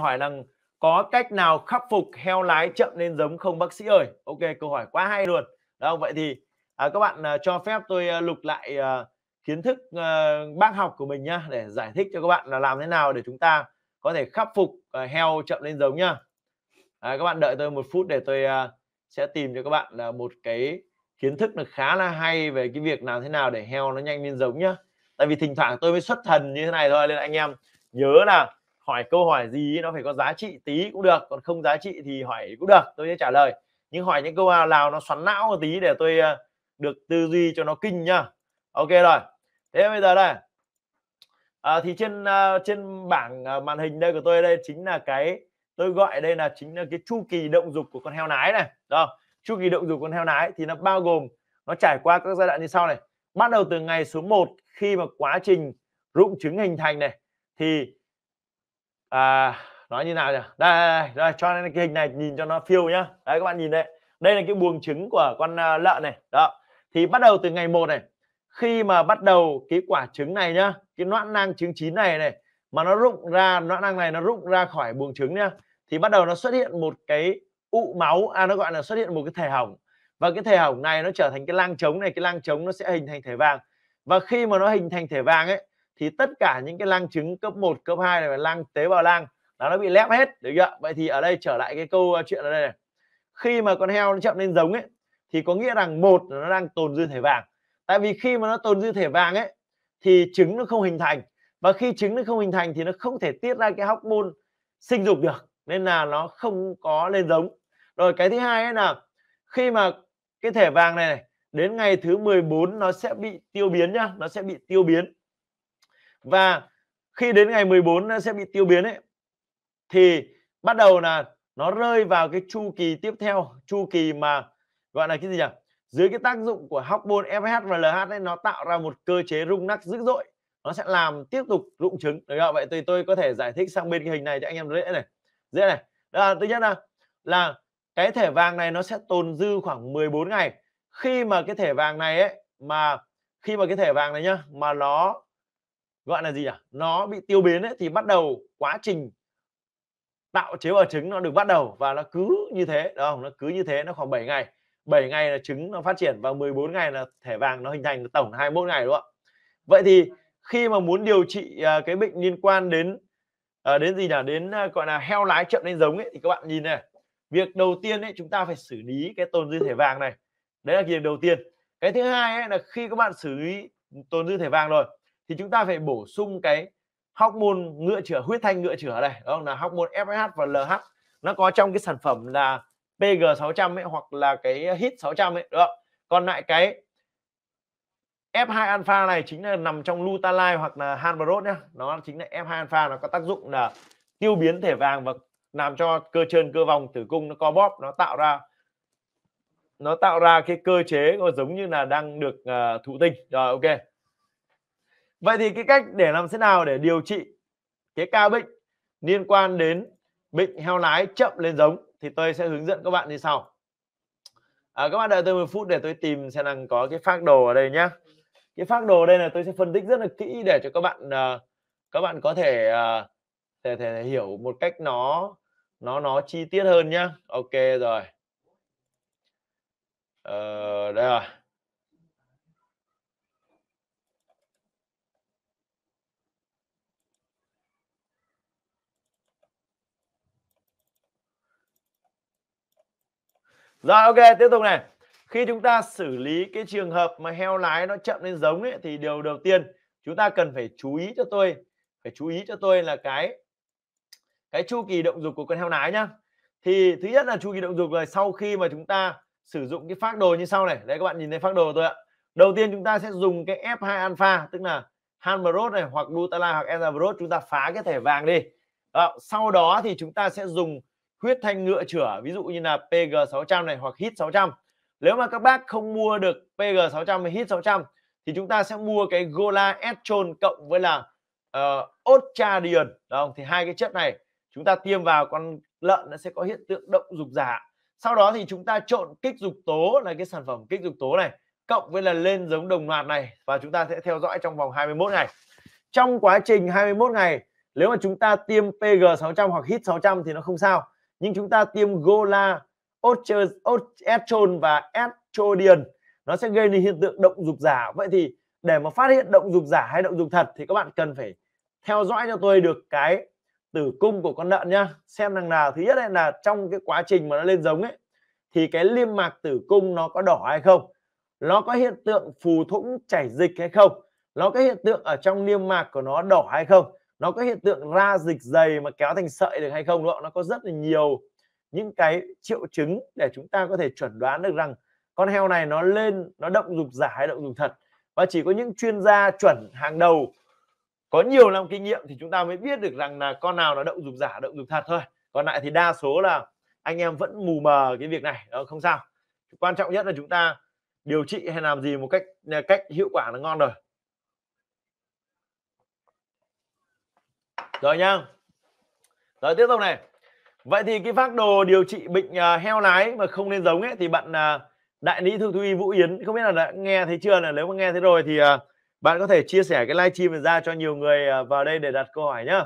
hỏi rằng có cách nào khắc phục heo lái chậm lên giống không bác sĩ ơi ok câu hỏi quá hay luôn Đâu vậy thì à, các bạn à, cho phép tôi à, lục lại à, kiến thức à, bác học của mình nhá để giải thích cho các bạn là làm thế nào để chúng ta có thể khắc phục à, heo chậm lên giống nhá à, các bạn đợi tôi một phút để tôi à, sẽ tìm cho các bạn là một cái kiến thức là khá là hay về cái việc làm thế nào để heo nó nhanh lên giống nhá tại vì thỉnh thoảng tôi mới xuất thần như thế này thôi nên anh em nhớ là hỏi câu hỏi gì nó phải có giá trị tí cũng được còn không giá trị thì hỏi cũng được tôi sẽ trả lời nhưng hỏi những câu nào nào nó xoắn não một tí để tôi ờ, được tư duy cho nó kinh nhá ok rồi thế bây giờ đây à, thì trên ờ, trên bảng màn hình đây của tôi đây chính là cái tôi gọi đây là chính là cái chu kỳ động dục của con heo nái này đó chu kỳ động dục con heo nái thì nó bao gồm nó trải qua các giai đoạn như sau này bắt đầu từ ngày số 1 khi mà quá trình rụng trứng hình thành này thì à, nói như nào nhỉ đây, đây, đây, cho nên cái hình này nhìn cho nó phiêu nhá đấy các bạn nhìn đấy. đây là cái buồng trứng của con à, lợn này đó thì bắt đầu từ ngày một này khi mà bắt đầu cái quả trứng này nhá cái noãn nang trứng chín này này mà nó rụng ra noãn nang này nó rụng ra khỏi buồng trứng nhá thì bắt đầu nó xuất hiện một cái ụ máu à nó gọi là xuất hiện một cái thể hỏng và cái thể hỏng này nó trở thành cái lang trống này cái lang trống nó sẽ hình thành thể vàng và khi mà nó hình thành thể vàng ấy thì tất cả những cái lăng trứng cấp 1, cấp 2 này là lăng tế bào lăng, là nó bị lép hết được chưa vậy thì ở đây trở lại cái câu ờ, chuyện ở đây này khi mà con heo nó chậm lên giống ấy thì có nghĩa rằng một là nó đang tồn dư thể vàng tại vì khi mà nó tồn dư thể vàng ấy thì trứng nó không hình thành và khi trứng nó không hình thành thì nó không thể tiết ra cái hormone sinh dục được nên là nó không có lên giống rồi cái thứ hai ấy là khi mà cái thể vàng này, này đến ngày thứ 14 nó sẽ bị tiêu biến nhá nó sẽ bị tiêu biến và khi đến ngày 14 nó sẽ bị tiêu biến ấy thì bắt đầu là nó rơi vào cái chu kỳ tiếp theo chu kỳ mà gọi là cái gì nhỉ dưới cái tác dụng của hormone FSH và LH ấy, nó tạo ra một cơ chế rung lắc dữ dội nó sẽ làm tiếp tục rụng trứng được không? vậy thì tôi có thể giải thích sang bên cái hình này cho anh em dễ này dễ này là thứ nhất là là cái thẻ vàng này nó sẽ tồn dư khoảng 14 ngày khi mà cái thẻ vàng này ấy mà khi mà cái thẻ vàng này nhá mà nó gọi là gì à nó bị tiêu biến ấy, thì bắt đầu quá trình tạo chế bào trứng nó được bắt đầu và nó cứ như thế đúng không nó cứ như thế nó khoảng 7 ngày 7 ngày là trứng nó phát triển và 14 ngày là thẻ vàng nó hình thành tổng 21 ngày đúng không ạ vậy thì khi mà muốn điều trị à, cái bệnh liên quan đến à, đến gì nhỉ đến à, gọi là heo lái chậm lên giống ấy thì các bạn nhìn này việc đầu tiên ấy chúng ta phải xử lý cái tồn dư thể vàng này đấy là việc đầu tiên cái thứ hai ấy, là khi các bạn xử lý tồn dư thể vàng rồi thì chúng ta phải bổ sung cái hormone ngựa chữa huyết thanh ngựa chữa này đó là hormone FSH và LH nó có trong cái sản phẩm là PG600 ấy hoặc là cái HIT 600 ấy được còn lại cái F2 alpha này chính là nằm trong lutalin hoặc là hanbrot nhá nó chính là F2 alpha nó có tác dụng là tiêu biến thể vàng và làm cho cơ trơn cơ vòng tử cung nó co bóp nó tạo ra nó tạo ra cái cơ chế giống như là đang được uh, thụ tinh rồi ok vậy thì cái cách để làm thế nào để điều trị cái ca bệnh liên quan đến bệnh heo lái chậm lên giống thì tôi sẽ hướng dẫn các bạn như sau à, các bạn đợi tôi một phút để tôi tìm xem là có cái phác đồ ở đây nhé. cái phác đồ đây là tôi sẽ phân tích rất là kỹ để cho các bạn uh, các bạn có thể uh, thể, thể, hiểu một cách nó nó nó chi tiết hơn nhá ok rồi ờ, đây rồi rồi ok tiếp tục này khi chúng ta xử lý cái trường hợp mà heo lái nó chậm lên giống ấy, thì điều đầu tiên chúng ta cần phải chú ý cho tôi phải chú ý cho tôi là cái cái chu kỳ động dục của con heo lái nhá thì thứ nhất là chu kỳ động dục là sau khi mà chúng ta sử dụng cái phác đồ như sau này đấy các bạn nhìn thấy phác đồ của tôi ạ đầu tiên chúng ta sẽ dùng cái F2 alpha tức là Hanbrot này hoặc Dutala hoặc Enzabrot chúng ta phá cái thẻ vàng đi đó. sau đó thì chúng ta sẽ dùng huyết thanh ngựa chửa ví dụ như là PG600 này hoặc HIT 600 nếu mà các bác không mua được PG600 hay HIT 600 thì chúng ta sẽ mua cái Gola Estron cộng với là ờ, uh, Otradian không? thì hai cái chất này chúng ta tiêm vào con lợn nó sẽ có hiện tượng động dục giả sau đó thì chúng ta trộn kích dục tố là cái sản phẩm kích dục tố này cộng với là lên giống đồng loạt này và chúng ta sẽ theo dõi trong vòng 21 ngày trong quá trình 21 ngày nếu mà chúng ta tiêm PG600 hoặc HIT 600 thì nó không sao nhưng chúng ta tiêm gola estrol và estrodiol nó sẽ gây nên hiện tượng động dục giả vậy thì để mà phát hiện động dục giả hay động dục thật thì các bạn cần phải theo dõi cho tôi được cái tử cung của con lợn nhá xem rằng là thứ nhất là trong cái quá trình mà nó lên giống ấy thì cái liêm mạc tử cung nó có đỏ hay không nó có hiện tượng phù thủng chảy dịch hay không nó có hiện tượng ở trong niêm mạc của nó đỏ hay không nó có hiện tượng ra dịch dày mà kéo thành sợi được hay không đúng không nó có rất là nhiều những cái triệu chứng để chúng ta có thể chuẩn đoán được rằng con heo này nó lên nó động dục giả hay động dục thật và chỉ có những chuyên gia chuẩn hàng đầu có nhiều năm kinh nghiệm thì chúng ta mới biết được rằng là con nào nó động dục giả động dục thật thôi còn lại thì đa số là anh em vẫn mù mờ cái việc này đó không sao quan trọng nhất là chúng ta điều trị hay làm gì một cách cách hiệu quả là ngon rồi rồi nha, rồi tiếp tục này vậy thì cái phác đồ điều trị bệnh uh, heo lái mà không nên giống ấy thì bạn uh, đại lý thư thúy vũ yến không biết là đã nghe thấy chưa là nếu mà nghe thấy rồi thì uh, bạn có thể chia sẻ cái livestream này ra cho nhiều người uh, vào đây để đặt câu hỏi nhá